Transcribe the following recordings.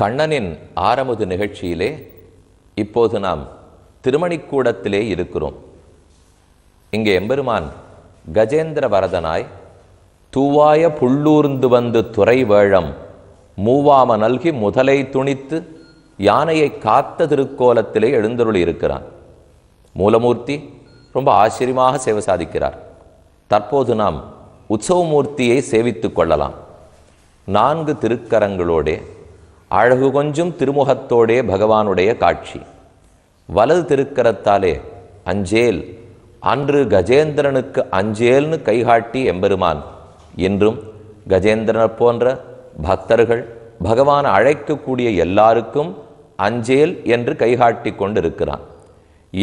கண்ணனின் ஆரமுது நிகழ்ச்சியிலே இப்போது நாம் திருமணிக்கூடத்திலே இருக்கிறோம் இங்கே எம்பெருமான் கஜேந்திர வரதனாய் தூவாய புள்ளூர்ந்து வந்து துறை வேழம் மூவாம நல்கி முதலை துணித்து யானையை காத்த திருக்கோலத்திலே எழுந்தருள் இருக்கிறான் மூலமூர்த்தி ரொம்ப ஆச்சரியமாக சேவை சாதிக்கிறார் தற்போது நாம் உற்சவமூர்த்தியை சேவித்துக் கொள்ளலாம் நான்கு திருக்கரங்களோடே அழகு கொஞ்சம் திருமுகத்தோடே பகவானுடைய காட்சி வலது திருக்கரத்தாலே அஞ்சேல் அன்று கஜேந்திரனுக்கு அஞ்சேல்னு கைகாட்டி எம்பெருமான் என்றும் கஜேந்திரனை போன்ற பக்தர்கள் பகவான் அழைக்கக்கூடிய எல்லாருக்கும் அஞ்சேல் என்று கைகாட்டி கொண்டிருக்கிறான்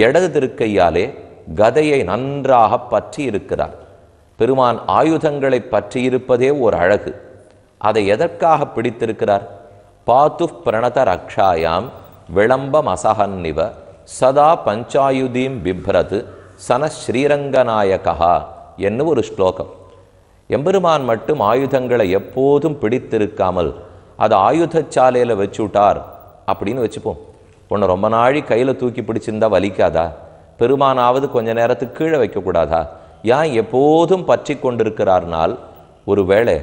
இடது திருக்கையாலே கதையை நன்றாக பற்றி இருக்கிறார் பெருமான் ஆயுதங்களை பற்றியிருப்பதே ஓர் அழகு அதை எதற்காக பிடித்திருக்கிறார் பாத்து பிரணத ரக்ஷாயாம் விளம்பம் அசஹன்னிவ சதா பஞ்சாயுதீம் பிப்ரது சன ஸ்ரீரங்கநாயகா என்னும் ஒரு ஸ்லோகம் எம்பெருமான் மட்டும் ஆயுதங்களை எப்போதும் பிடித்திருக்காமல் அதை ஆயுதச்சாலையில் வச்சுட்டார் அப்படின்னு வச்சுப்போம் உன்னை ரொம்ப நாழி கையில் தூக்கி பிடிச்சிருந்தா வலிக்காதா பெருமானாவது கொஞ்ச நேரத்துக்கு கீழே வைக்கக்கூடாதா ஏன் எப்போதும் பற்றி கொண்டிருக்கிறார்னால் ஒருவேளை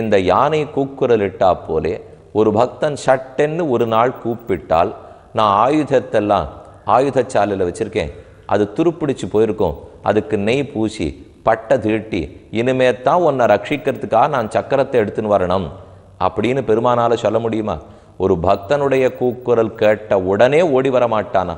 இந்த யானை கூக்குரலிட்டா போலே ஒரு பக்தன் சட்டென்னு ஒரு நாள் கூப்பிட்டால் நான் ஆயுதத்தெல்லாம் ஆயுதச்சாலையில் வச்சுருக்கேன் அது துருப்பிடிச்சு போயிருக்கோம் அதுக்கு நெய் பூசி பட்டை தீட்டி இனிமே தான் உன்னை ரட்சிக்கிறதுக்காக நான் சக்கரத்தை எடுத்துன்னு வரணும் அப்படின்னு பெருமானால் சொல்ல முடியுமா ஒரு பக்தனுடைய கூக்குரல் கேட்ட உடனே ஓடி வர மாட்டானா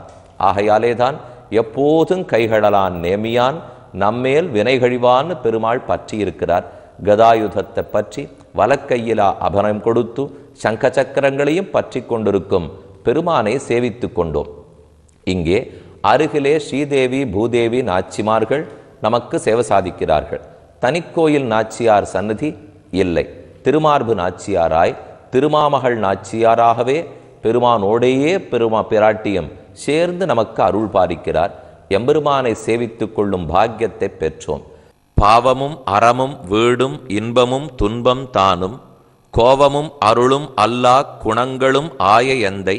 ஆகையாலே தான் எப்போதும் கைகழலான் நேமியான் நம்மேல் வினைகழிவான்னு பெருமாள் பற்றி இருக்கிறார் கதாயுதத்தை பற்றி வலக்கையிலா அபனம் கொடுத்து சங்க சக்கரங்களையும் பற்றி கொண்டிருக்கும் பெருமானை சேவித்து கொண்டோம் இங்கே அருகிலே ஸ்ரீதேவி பூதேவி நாச்சிமார்கள் நமக்கு சேவை சாதிக்கிறார்கள் தனிக்கோயில் நாச்சியார் சன்னதி இல்லை திருமார்பு நாச்சியாராய் திருமாமகள் நாச்சியாராகவே பெருமானோடையே பெருமா பிராட்டியம் சேர்ந்து நமக்கு அருள் பாரிக்கிறார் எம்பெருமானை சேவித்து கொள்ளும் பாக்கியத்தை பெற்றோம் பாவமும் அறமும் வீடும் இன்பமும் துன்பம் தானும் கோவமும் அருளும் அல்லாஹ் குணங்களும் ஆய எந்தை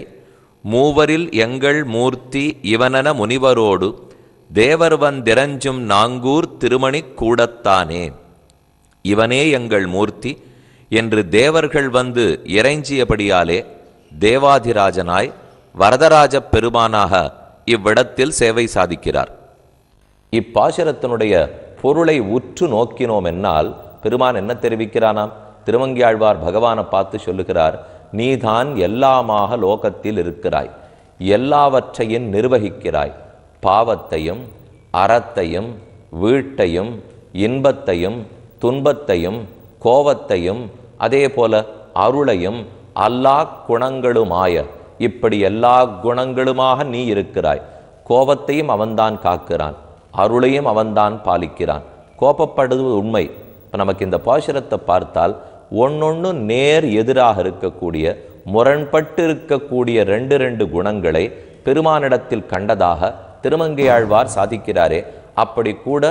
மூவரில் எங்கள் மூர்த்தி இவனென முனிவரோடு தேவர் வந்திரஞ்சும் நாங்கூர் திருமணிக் கூடத்தானே இவனே எங்கள் மூர்த்தி என்று தேவர்கள் வந்து இறைஞ்சியபடியாலே தேவாதிராஜனாய் வரதராஜ பெருமானாக இவ்விடத்தில் சேவை சாதிக்கிறார் இப்பாசுரத்தினுடைய பொருளை உற்று நோக்கினோம் என்னால் பெருமான் என்ன தெரிவிக்கிறானாம் திருமங்கியாழ்வார் பகவானை பார்த்து சொல்லுகிறார் நீதான் எல்லாமாக லோகத்தில் இருக்கிறாய் எல்லாவற்றையும் நிர்வகிக்கிறாய் பாவத்தையும் அறத்தையும் வீட்டையும் இன்பத்தையும் துன்பத்தையும் கோபத்தையும் அதே போல அருளையும் அல்லா குணங்களுமாய இப்படி எல்லா குணங்களுமாக நீ இருக்கிறாய் கோபத்தையும் அவன்தான் காக்கிறான் அருளையும் அவன்தான் பாலிக்கிறான் கோபப்படுவது உண்மை இப்போ நமக்கு இந்த பாசுரத்தை பார்த்தால் ஒன்னொன்று நேர் எதிராக இருக்கக்கூடிய முரண்பட்டு இருக்கக்கூடிய ரெண்டு ரெண்டு குணங்களை பெருமானிடத்தில் கண்டதாக திருமங்கையாழ்வார் சாதிக்கிறாரே அப்படி கூட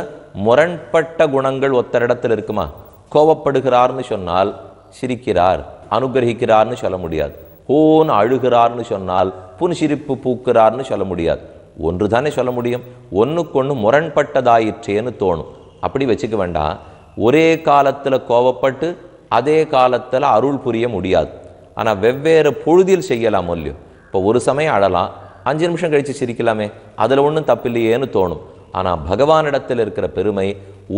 முரண்பட்ட குணங்கள் ஒத்தரிடத்தில் இருக்குமா கோவப்படுகிறார்னு சொன்னால் சிரிக்கிறார் அனுகிரகிக்கிறார்னு சொல்ல முடியாது ஹோன் அழுகிறார்னு சொன்னால் புன்சிரிப்பு பூக்கிறார்னு சொல்ல முடியாது ஒன்று தானே சொல்ல முடியும் ஒன்றுக்கொன்று முரண்பட்டதாயிற்றேன்னு தோணும் அப்படி வச்சுக்க வேண்டாம் ஒரே காலத்தில் கோவப்பட்டு அதே காலத்தில் அருள் புரிய முடியாது ஆனால் வெவ்வேறு பொழுதில் செய்யலாம் இல்லையோ இப்போ ஒரு சமயம் அழலாம் அஞ்சு நிமிஷம் கழித்து சிரிக்கலாமே அதில் ஒன்றும் தப்பில்லையேன்னு தோணும் ஆனால் பகவானிடத்தில் இருக்கிற பெருமை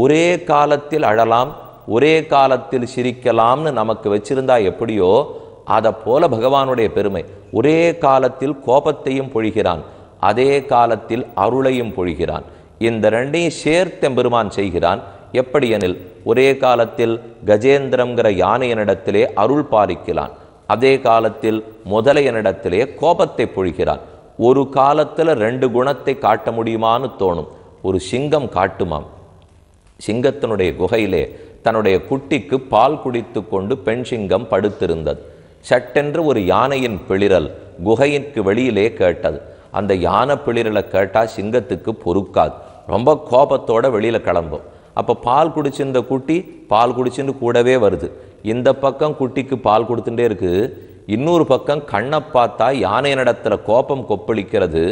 ஒரே காலத்தில் அழலாம் ஒரே காலத்தில் சிரிக்கலாம்னு நமக்கு வச்சிருந்தா எப்படியோ அதை போல பகவானுடைய பெருமை ஒரே காலத்தில் கோபத்தையும் பொழிகிறான் அதே காலத்தில் அருளையும் பொழிகிறான் இந்த ரெண்டையும் சேர்த்தெம்பெருமான் செய்கிறான் எப்படியெனில் ஒரே காலத்தில் கஜேந்திரங்கிற யானையனிடத்திலே அருள் பாலிக்கிறான் அதே காலத்தில் முதலையனிடத்திலே கோபத்தை பொழிகிறான் ஒரு காலத்தில் ரெண்டு குணத்தை காட்ட முடியுமான்னு தோணும் ஒரு சிங்கம் காட்டுமாம் சிங்கத்தினுடைய குகையிலே தன்னுடைய குட்டிக்கு பால் குடித்து கொண்டு பெண் சிங்கம் படுத்திருந்தது சட்டென்று ஒரு யானையின் பிளிரல் குகையிற்கு வெளியிலே கேட்டது அந்த யானை பிளிரலை கேட்டால் சிங்கத்துக்கு பொறுக்காது ரொம்ப கோபத்தோடு வெளியில் கிளம்பும் அப்போ பால் குடிச்சிருந்த குட்டி பால் குடிச்சிருந்து கூடவே வருது இந்த பக்கம் குட்டிக்கு பால் கொடுத்துட்டே இருக்குது இன்னொரு பக்கம் கண்ணை பார்த்தா யானை நடத்துல கோபம் கொப்பளிக்கிறது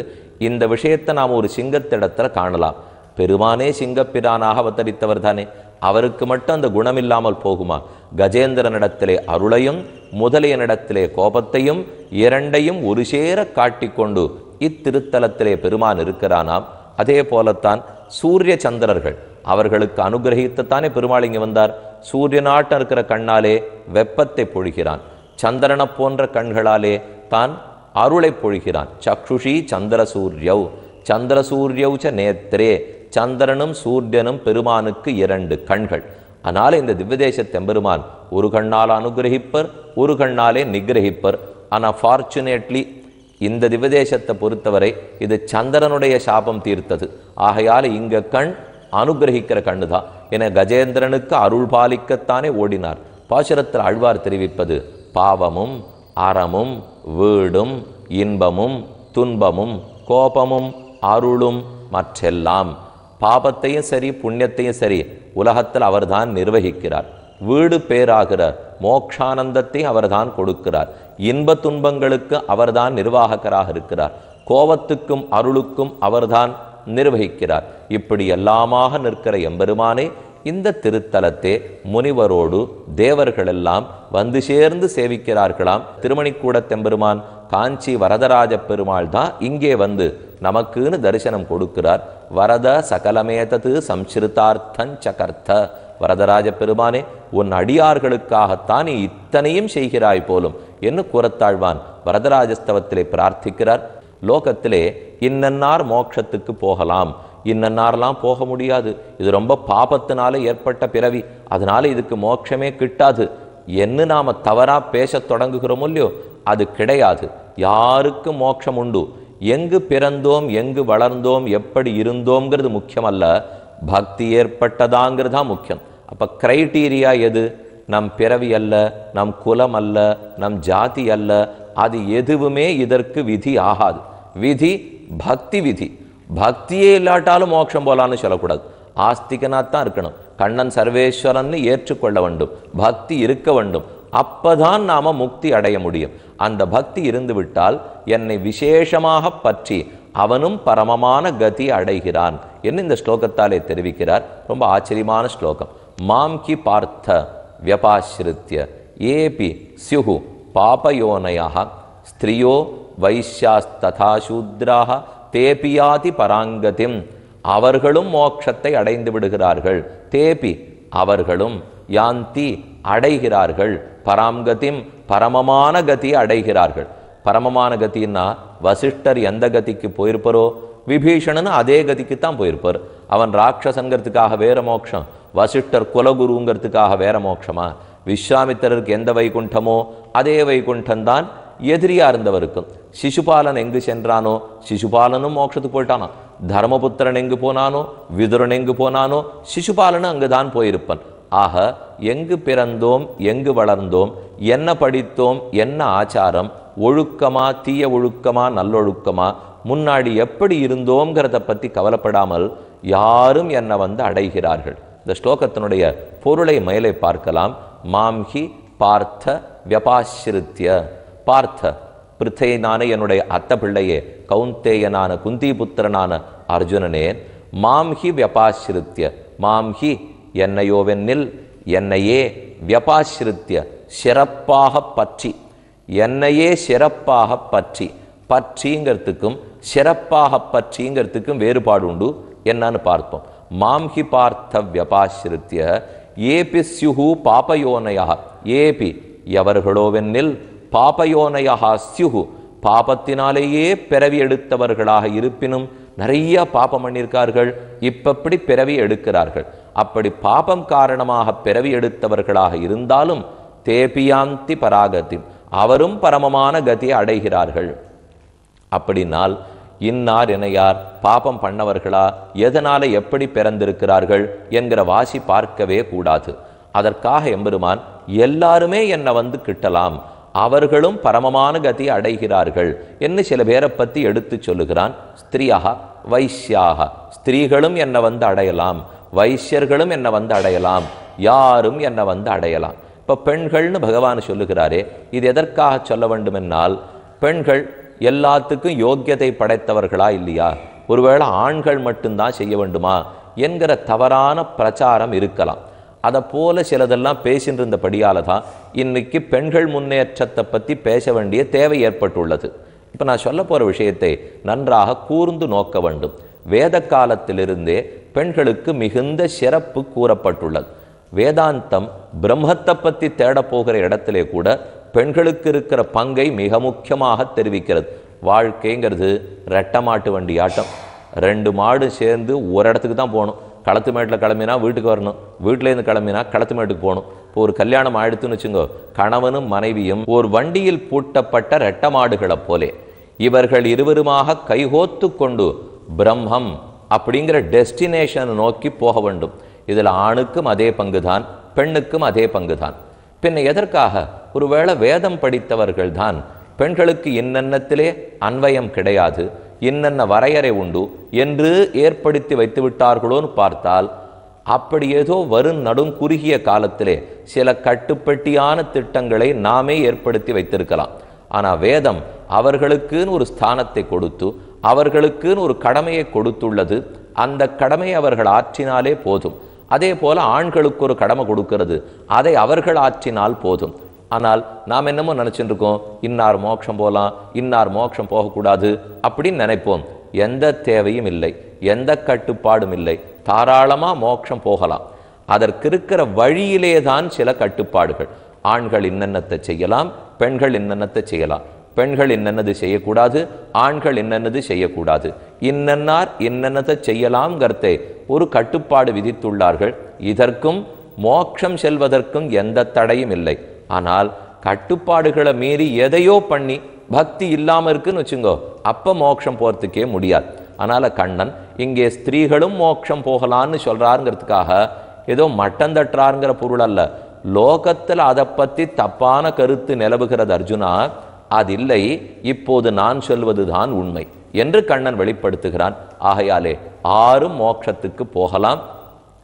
இந்த விஷயத்தை நாம் ஒரு சிங்கத்திடத்தில் காணலாம் பெருமானே சிங்கப்பிரானாக அவதரித்தவர் தானே அவருக்கு மட்டும் அந்த குணம் இல்லாமல் போகுமா கஜேந்திரனிடத்திலே அருளையும் முதலியனிடத்திலே கோபத்தையும் இரண்டையும் ஒரு சேர காட்டிக்கொண்டு இத்திருத்தலத்திலே பெருமான் இருக்கிறானாம் அதே போலத்தான் சூரிய சந்திரர்கள் அவர்களுக்கு அனுகிரகித்துத்தானே பெருமாள் இங்கே வந்தார் சூரியனாட்டம் இருக்கிற கண்ணாலே வெப்பத்தை பொழிகிறான் சந்திரனை போன்ற கண்களாலே தான் அருளை பொழிகிறான் சக்ஷுஷி சந்திர சூரியவ் சந்திர சூரியவ் ச நேத்திரே சந்திரனும் சூரியனும் பெருமானுக்கு இரண்டு கண்கள் ஆனால் இந்த திவ்யதேச தெம்பெருமான் ஒரு கண்ணால் அனுகிரகிப்பர் ஒரு கண்ணாலே நிகிரகிப்பர் ஆனால் ஃபார்ச்சுனேட்லி இந்த திவ்யதேசத்தை பொறுத்தவரை இது சந்திரனுடைய சாபம் தீர்த்தது ஆகையால் இங்கே கண் அனுகிரகிக்கிற கண்ணு தான் என கஜேந்திரனுக்கு அருள் பாலிக்கத்தானே ஓடினார் பாசுரத்தில் அழ்வார் தெரிவிப்பது பாவமும் அறமும் வீடும் இன்பமும் துன்பமும் கோபமும் அருளும் மற்றெல்லாம் பாபத்தையும் சரி புண்ணியத்தையும் சரி உலகத்தில் அவர்தான் நிர்வகிக்கிறார் வீடு பேராகிற மோக்ஷானந்தத்தை அவர்தான் கொடுக்கிறார் இன்ப துன்பங்களுக்கு அவர்தான் நிர்வாகக்கராக இருக்கிறார் கோபத்துக்கும் அருளுக்கும் அவர்தான் நிர்வகிக்கிறார் இப்படி எல்லாமாக நிற்கிற எம்பெருமானே இந்த திருத்தலத்தே முனிவரோடு தேவர்களெல்லாம் வந்து சேர்ந்து சேவிக்கிறார்களாம் தெம்பெருமான் காஞ்சி வரதராஜ பெருமாள் தான் இங்கே வந்து நமக்குன்னு தரிசனம் கொடுக்கிறார் வரத சகலமேதது சம்ஸ்ருதார்த்தஞ்சகர்த்த வரதராஜ பெருமானே உன் அடியார்களுக்காகத்தான் நீ இத்தனையும் செய்கிறாய் போலும் என்று கூறத்தாழ்வான் வரதராஜஸ்தவத்திலே பிரார்த்திக்கிறார் லோகத்திலே இன்னன்னார் மோட்சத்துக்கு போகலாம் இன்னன்னாரெலாம் போக முடியாது இது ரொம்ப பாபத்தினால ஏற்பட்ட பிறவி அதனால இதுக்கு மோட்சமே கிட்டாது என்ன நாம தவறாக பேசத் தொடங்குகிறோமோ இல்லையோ அது கிடையாது யாருக்கும் மோட்சம் உண்டு எங்கு பிறந்தோம் எங்கு வளர்ந்தோம் எப்படி இருந்தோங்கிறது முக்கியம் அல்ல பக்தி ஏற்பட்டதாங்கிறது தான் முக்கியம் அப்போ கிரைட்டீரியா எது நம் பிறவி அல்ல நம் குலம் அல்ல நம் ஜாதி அல்ல அது எதுவுமே இதற்கு விதி ஆகாது விதி பக்தி விதி பக்தியே இல்லாட்டாலும் மோட்சம் போலான்னு சொல்லக்கூடாது ஆஸ்திகனாத்தான் இருக்கணும் கண்ணன் சர்வேஸ்வரன்னு ஏற்றுக்கொள்ள வேண்டும் பக்தி இருக்க வேண்டும் அப்பதான் நாம முக்தி அடைய முடியும் அந்த பக்தி இருந்துவிட்டால் என்னை விசேஷமாக பற்றி அவனும் பரமமான கதி அடைகிறான் என்று இந்த ஸ்லோகத்தாலே தெரிவிக்கிறார் ரொம்ப ஆச்சரியமான ஸ்லோகம் மாம் கி பார்த்த வியபாசிருத்திய ஏபி சியுகு பாபயோனய ஸ்திரியோ வைஷ்யாஸ்ததா சூத்ராக தேபியாதி பராங்கதிம் அவர்களும் மோட்சத்தை அடைந்து விடுகிறார்கள் தேபி அவர்களும் யாந்தி அடைகிறார்கள் பராங்கதிம் பரமமான கதி அடைகிறார்கள் பரமமான கத்தின்னா வசிஷ்டர் எந்த கதிக்கு போயிருப்பாரோ விபீஷணன் அதே கதிக்கு தான் போயிருப்பார் அவன் ராட்சசங்கிறதுக்காக வேற மோட்சம் வசிஷ்டர் குலகுருங்கிறதுக்காக வேற மோட்சமா விஸ்வாமித்திரருக்கு எந்த வைகுண்டமோ அதே வைகுண்டம்தான் எதிரியாக இருந்தவருக்கும் சிசுபாலன் எங்கு சென்றானோ சிசுபாலனும் மோட்சத்துக்கு போயிட்டானோ தர்மபுத்திரன் எங்கு போனானோ விதுரன் எங்கு போனானோ சிசுபாலனும் அங்கு தான் போயிருப்பன் ஆக எங்கு பிறந்தோம் எங்கு வளர்ந்தோம் என்ன படித்தோம் என்ன ஆச்சாரம் ஒழுக்கமா தீய ஒழுக்கமா நல்லொழுக்கமா முன்னாடி எப்படி இருந்தோங்கிறத பற்றி கவலைப்படாமல் யாரும் என்னை வந்து அடைகிறார்கள் இந்த ஸ்லோகத்தினுடைய பொருளை மேலே பார்க்கலாம் மாம்ஹி பார்த்த வியபாசிருத்திய பார்த்த பிருத்தையனான என்னுடைய அத்த பிள்ளையே கவுந்தேயனான குந்திபுத்திரனான அர்ஜுனனே மாம்ஹி வியபாசிருத்திய மாம்ஹி என்னையோவென்னில் என்னையே வியபாசிருத்திய சிறப்பாக பற்றி என்னையே சிறப்பாக பற்றி பற்றிங்கிறதுக்கும் சிறப்பாக பற்றிங்கிறதுக்கும் வேறுபாடு உண்டு என்னன்னு பார்ப்போம் மாம்ஹி பார்த்த வியபாசிருத்திய ஏபி ஸ்யுஹு பாபயோனையா ஏபி எவர்களோவென்னில் பாபயோனையா ஸ்யுஹு பாபத்தினாலேயே பிறவி எடுத்தவர்களாக இருப்பினும் நிறைய பாபம் பண்ணியிருக்கார்கள் இப்பப்படி பிறவி எடுக்கிறார்கள் அப்படி பாபம் காரணமாக பிறவி எடுத்தவர்களாக இருந்தாலும் தேபியாந்தி பராகத்தின் அவரும் பரமமான கதியை அடைகிறார்கள் அப்படின்னால் இன்னார் இணையார் பாபம் பண்ணவர்களா எதனால எப்படி பிறந்திருக்கிறார்கள் என்கிற வாசி பார்க்கவே கூடாது அதற்காக எம்பெருமான் எல்லாருமே என்னை வந்து கிட்டலாம் அவர்களும் பரமமான கதி அடைகிறார்கள் என்று சில பேரை பற்றி எடுத்து சொல்லுகிறான் ஸ்திரீயாக வைசியாக ஸ்திரீகளும் என்னை வந்து அடையலாம் வைசியர்களும் என்னை வந்து அடையலாம் யாரும் என்னை வந்து அடையலாம் இப்போ பெண்கள்னு பகவான் சொல்லுகிறாரே இது எதற்காக சொல்ல வேண்டுமென்னால் பெண்கள் எல்லாத்துக்கும் யோக்கியத்தை படைத்தவர்களா இல்லையா ஒருவேளை ஆண்கள் மட்டும்தான் செய்ய வேண்டுமா என்கிற தவறான பிரச்சாரம் இருக்கலாம் அதை போல சிலதெல்லாம் பேசிட்டு தான் இன்றைக்கி பெண்கள் முன்னேற்றத்தை பற்றி பேச வேண்டிய தேவை ஏற்பட்டுள்ளது இப்போ நான் சொல்ல போகிற விஷயத்தை நன்றாக கூர்ந்து நோக்க வேண்டும் வேத காலத்திலிருந்தே பெண்களுக்கு மிகுந்த சிறப்பு கூறப்பட்டுள்ளது வேதாந்தம் பிரம்மத்தை பற்றி தேடப்போகிற இடத்திலே கூட பெண்களுக்கு இருக்கிற பங்கை மிக முக்கியமாக தெரிவிக்கிறது வாழ்க்கைங்கிறது ரெட்ட மாட்டு வண்டி ஆட்டம் ரெண்டு மாடு சேர்ந்து ஒரு இடத்துக்கு தான் போகணும் களத்து மேட்டில் கிளம்பினா வீட்டுக்கு வரணும் வீட்டிலேருந்து கிளம்பினா களத்து மேட்டுக்கு போகணும் இப்போ ஒரு கல்யாணம் ஆயிடுத்துன்னு வச்சுங்கோ கணவனும் மனைவியும் ஒரு வண்டியில் பூட்டப்பட்ட ரெட்ட மாடுகளை போலே இவர்கள் இருவருமாக கைகோத்து கொண்டு பிரம்மம் அப்படிங்கிற டெஸ்டினேஷனை நோக்கி போக வேண்டும் இதில் ஆணுக்கும் அதே பங்கு தான் பெண்ணுக்கும் அதே பங்கு தான் பின்ன எதற்காக ஒருவேளை வேதம் படித்தவர்கள்தான் பெண்களுக்கு இன்னென்னத்திலே அன்வயம் கிடையாது இன்னென்ன வரையறை உண்டு என்று ஏற்படுத்தி வைத்து விட்டார்களோன்னு பார்த்தால் அப்படி ஏதோ வரும் நடும் குறுகிய காலத்திலே சில கட்டுப்பட்டியான திட்டங்களை நாமே ஏற்படுத்தி வைத்திருக்கலாம் ஆனால் வேதம் அவர்களுக்குன்னு ஒரு ஸ்தானத்தை கொடுத்து அவர்களுக்குன்னு ஒரு கடமையை கொடுத்துள்ளது அந்த கடமையை அவர்கள் ஆற்றினாலே போதும் அதே போல் ஆண்களுக்கு ஒரு கடமை கொடுக்கிறது அதை அவர்கள் ஆற்றினால் போதும் ஆனால் நாம் என்னமோ நினச்சிட்டுருக்கோம் இன்னார் மோட்சம் போகலாம் இன்னார் மோட்சம் போகக்கூடாது அப்படின்னு நினைப்போம் எந்த தேவையும் இல்லை எந்த கட்டுப்பாடும் இல்லை தாராளமாக மோட்சம் போகலாம் அதற்கு இருக்கிற வழியிலே தான் சில கட்டுப்பாடுகள் ஆண்கள் இன்னென்னத்தை செய்யலாம் பெண்கள் இன்னென்னத்தை செய்யலாம் பெண்கள் என்னென்னது செய்யக்கூடாது ஆண்கள் என்னென்னது செய்யக்கூடாது இன்னென்னார் என்னென்னதை செய்யலாம்ங்கிறதே ஒரு கட்டுப்பாடு விதித்துள்ளார்கள் இதற்கும் மோட்சம் செல்வதற்கும் எந்த தடையும் இல்லை ஆனால் கட்டுப்பாடுகளை மீறி எதையோ பண்ணி பக்தி இல்லாமல் இருக்குன்னு வச்சுங்கோ அப்போ மோட்சம் போகிறதுக்கே முடியாது அதனால் கண்ணன் இங்கே ஸ்திரீகளும் மோட்சம் போகலான்னு சொல்கிறாருங்கிறதுக்காக ஏதோ மட்டம் தட்டுறாருங்கிற பொருள் அல்ல லோகத்தில் அதை பற்றி தப்பான கருத்து நிலவுகிறது அர்ஜுனா அது இல்லை இப்போது நான் சொல்வதுதான் உண்மை என்று கண்ணன் வெளிப்படுத்துகிறான் ஆகையாலே ஆறும் மோட்சத்துக்கு போகலாம்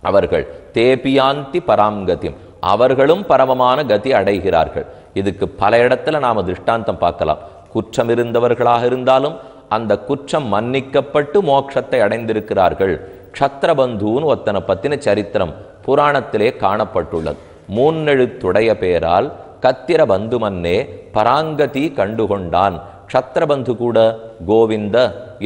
அவர்கள் தேபியாந்தி பராம்கதிம் அவர்களும் பரமமான கதி அடைகிறார்கள் இதுக்கு பல இடத்துல நாம் திருஷ்டாந்தம் பார்க்கலாம் குற்றம் இருந்தவர்களாக இருந்தாலும் அந்த குற்றம் மன்னிக்கப்பட்டு மோட்சத்தை அடைந்திருக்கிறார்கள் க்ஷத்ரபந்துன்னு ஒத்தனை பத்தின சரித்திரம் புராணத்திலே காணப்பட்டுள்ளது மூன்னெழுத்துடைய பெயரால் கத்திர பந்து மன்னே பராங்கதி கண்டுகொண்டான் க்ஷத்ரபந்து கூட கோவிந்த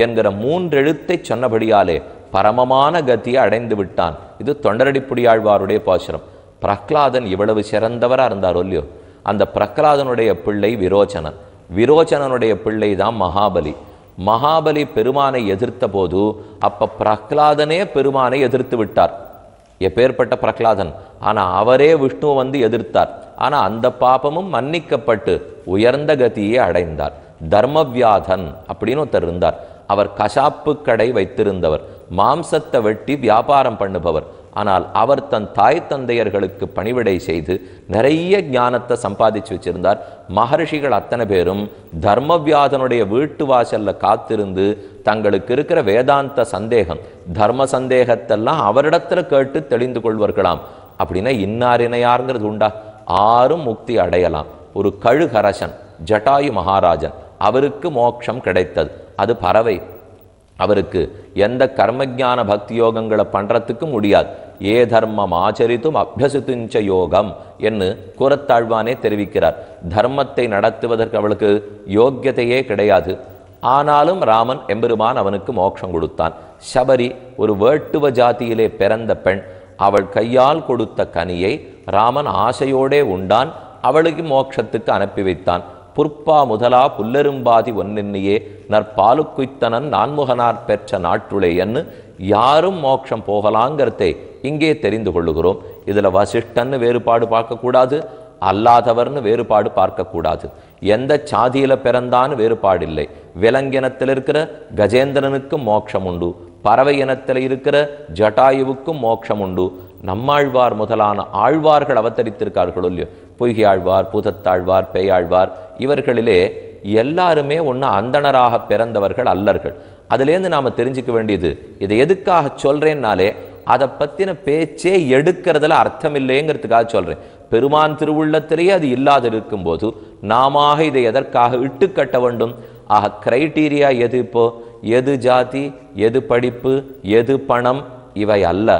என்கிற மூன்றெழுத்தை சொன்னபடியாலே பரமமான கதியை அடைந்து விட்டான் இது தொண்டரடிப்புடியாழ்வாருடைய பாசுரம் பிரஹ்லாதன் இவ்வளவு சிறந்தவராக இருந்தார் இல்லையோ அந்த பிரஹ்லாதனுடைய பிள்ளை விரோச்சனன் விரோச்சனனுடைய பிள்ளை தான் மகாபலி மகாபலி பெருமானை எதிர்த்த போது அப்போ பிரஹ்லாதனே பெருமானை எதிர்த்து விட்டார் எப்பேற்பட்ட பிரஹ்லாதன் ஆனால் அவரே விஷ்ணுவை வந்து எதிர்த்தார் ஆனால் அந்த பாபமும் மன்னிக்கப்பட்டு உயர்ந்த கதியை அடைந்தார் தர்மவியாதன் அப்படின்னு ஒருத்தர் இருந்தார் அவர் கசாப்பு கடை வைத்திருந்தவர் மாம்சத்தை வெட்டி வியாபாரம் பண்ணுபவர் ஆனால் அவர் தன் தாய் தந்தையர்களுக்கு பணிவிடை செய்து நிறைய ஞானத்தை சம்பாதிச்சு வச்சிருந்தார் மகர்ஷிகள் அத்தனை பேரும் தர்மவியாதனுடைய வீட்டு வாசல்ல காத்திருந்து தங்களுக்கு இருக்கிற வேதாந்த சந்தேகம் தர்ம சந்தேகத்தெல்லாம் அவரிடத்துல கேட்டு தெளிந்து கொள்வர்களாம் அப்படின்னா இன்னார் இணையாருங்கிறது உண்டா ஆறும் முக்தி அடையலாம் ஒரு கழுகரசன் ஜட்டாயு மகாராஜன் அவருக்கு மோட்சம் கிடைத்தது அது பறவை அவருக்கு எந்த கர்மஜான பக்தி யோகங்களை பண்ணுறதுக்கு முடியாது ஏ தர்மம் ஆச்சரித்தும் அபியசித்துஞ்ச யோகம் என்று கூறத்தாழ்வானே தெரிவிக்கிறார் தர்மத்தை நடத்துவதற்கு அவளுக்கு யோக்கியதையே கிடையாது ஆனாலும் ராமன் எம்பெருமான் அவனுக்கு மோட்சம் கொடுத்தான் சபரி ஒரு வேட்டுவ ஜாதியிலே பிறந்த பெண் அவள் கையால் கொடுத்த கனியை ராமன் ஆசையோடே உண்டான் அவளுக்கு மோட்சத்துக்கு அனுப்பி வைத்தான் புற்பா முதலா புல்லெரும்பாதி நற்பாலு நற்பாலுக்குய்த்தனன் நான்முகனார் பெற்ற நாட்டுளேயன்னு யாரும் மோட்சம் போகலாங்கிறதே இங்கே தெரிந்து கொள்ளுகிறோம் இதில் வசிஷ்டன்னு வேறுபாடு பார்க்கக்கூடாது அல்லாதவர்னு வேறுபாடு பார்க்கக்கூடாது எந்த சாதியில் பிறந்தான்னு வேறுபாடு இல்லை விலங்கினத்தில் இருக்கிற கஜேந்திரனுக்கு மோட்சம் உண்டு பறவை இனத்தில் இருக்கிற ஜட்டாயுவுக்கும் மோட்சம் உண்டு நம்மாழ்வார் முதலான ஆழ்வார்கள் அவதரித்திருக்கார்களோ இல்லையோ பொய்கி ஆழ்வார் பூதத்தாழ்வார் பேயாழ்வார் இவர்களிலே எல்லாருமே ஒன்று அந்தணராக பிறந்தவர்கள் அல்லர்கள் அதுலேருந்து நாம் தெரிஞ்சுக்க வேண்டியது இதை எதுக்காக சொல்கிறேன்னாலே அதை பற்றின பேச்சே எடுக்கிறதுல அர்த்தம் இல்லைங்கிறதுக்காக சொல்கிறேன் பெருமான் திருவுள்ளத்திலேயே அது இல்லாது இருக்கும்போது நாம இதை எதற்காக இட்டுக்கட்ட வேண்டும் ஆக கிரைட்டீரியா எது இப்போது எது ஜாதி எது படிப்பு எது பணம் இவை அல்ல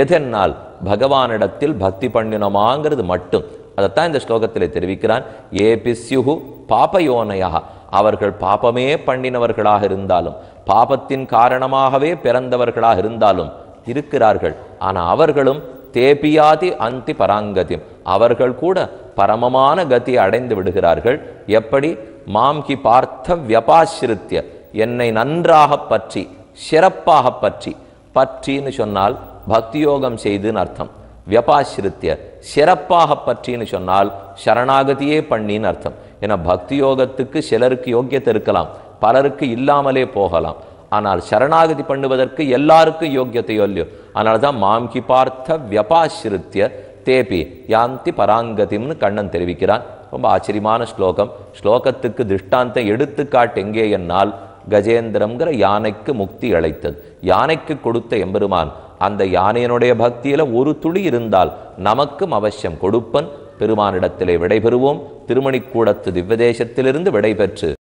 எதென்னால் பகவானிடத்தில் பக்தி பண்ணினோமாங்கிறது மட்டும் அதைத்தான் இந்த ஸ்லோகத்தில் தெரிவிக்கிறான் ஏ பிஸ்யுகு பாபயோனையா அவர்கள் பாபமே பண்ணினவர்களாக இருந்தாலும் பாபத்தின் காரணமாகவே பிறந்தவர்களாக இருந்தாலும் இருக்கிறார்கள் ஆனால் அவர்களும் தேபியாதி அந்தி பராங்கதி அவர்கள் கூட பரமமான கதி அடைந்து விடுகிறார்கள் எப்படி மாம் கி பார்த்த வியபாசிருத்திய என்னை நன்றாக பற்றி சிறப்பாக பற்றி பற்றின்னு சொன்னால் பக்தியோகம் செய்துன்னு அர்த்தம் வியபாசிருத்திய சிறப்பாக பற்றின்னு சொன்னால் சரணாகதியே பண்ணின்னு அர்த்தம் ஏன்னா பக்தி யோகத்துக்கு சிலருக்கு யோக்கியத்தை இருக்கலாம் பலருக்கு இல்லாமலே போகலாம் ஆனால் சரணாகதி பண்ணுவதற்கு எல்லாருக்கும் யோக்கியத்தையோ இல்லையோ அதனால தான் மாம்கி பார்த்த வியபாசிருத்திய தேபி யாந்தி பராங்கதிம்னு கண்ணன் தெரிவிக்கிறான் ரொம்ப ஆச்சரியமான ஸ்லோகம் ஸ்லோகத்துக்கு திருஷ்டாந்தம் எடுத்துக்காட்டு எங்கே என்னால் கஜேந்திரம்ங்கிற யானைக்கு முக்தி அழைத்தது யானைக்கு கொடுத்த எம்பெருமான் அந்த யானையினுடைய பக்தியில் ஒரு துளி இருந்தால் நமக்கும் அவசியம் கொடுப்பன் பெருமானிடத்திலே விடைபெறுவோம் திருமணிக்கூடத்து திவ்யதேசத்திலிருந்து விடைபெற்று